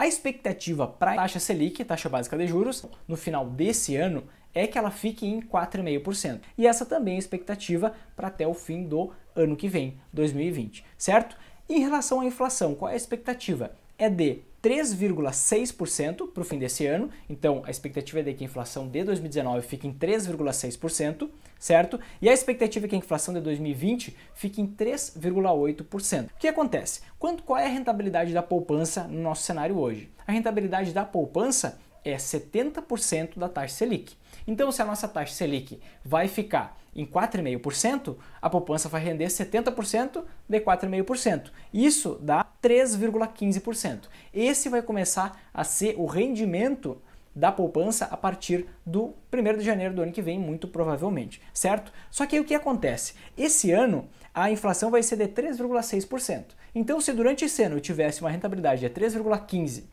A expectativa para a taxa Selic, taxa básica de juros, no final desse ano é que ela fique em 4,5%. E essa também é a expectativa para até o fim do ano que vem, 2020, certo? Em relação à inflação, qual é a expectativa? é de 3,6% para o fim desse ano. Então, a expectativa é de que a inflação de 2019 fique em 3,6%, certo? E a expectativa é que a inflação de 2020 fique em 3,8%. O que acontece? Quanto, qual é a rentabilidade da poupança no nosso cenário hoje? A rentabilidade da poupança é 70% da taxa Selic. Então, se a nossa taxa Selic vai ficar em 4,5%, a poupança vai render 70% de 4,5%. Isso dá 3,15%. Esse vai começar a ser o rendimento da poupança a partir do 1 de janeiro do ano que vem, muito provavelmente, certo? Só que aí o que acontece? Esse ano a inflação vai ser de 3,6%. Então, se durante esse ano eu tivesse uma rentabilidade de 3,15%,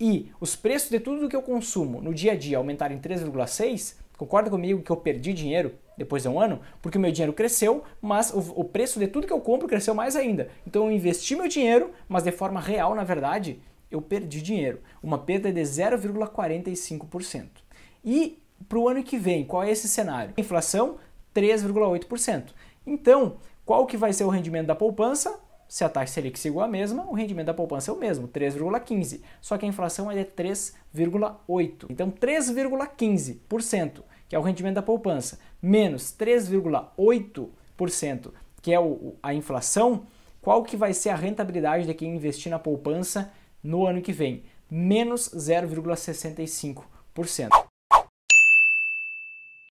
e os preços de tudo que eu consumo no dia a dia aumentarem 3,6%, concorda comigo que eu perdi dinheiro depois de um ano? Porque o meu dinheiro cresceu, mas o, o, preço de tudo que eu compro cresceu mais ainda. Então eu investi meu dinheiro, mas de forma real, na verdade, eu perdi dinheiro. Uma perda de 0,45%. E para o ano que vem, qual é esse cenário? Inflação 3,8%. Então, qual que vai ser o rendimento da poupança? Se a taxa Selic seguir a mesma, o rendimento da poupança é o mesmo, 3,15. Só que a inflação é 3,8. Então 3,15%, que é o rendimento da poupança, menos 3,8%, que é o, a inflação, qual que vai ser a rentabilidade de quem investir na poupança no ano que vem? Menos 0,65%.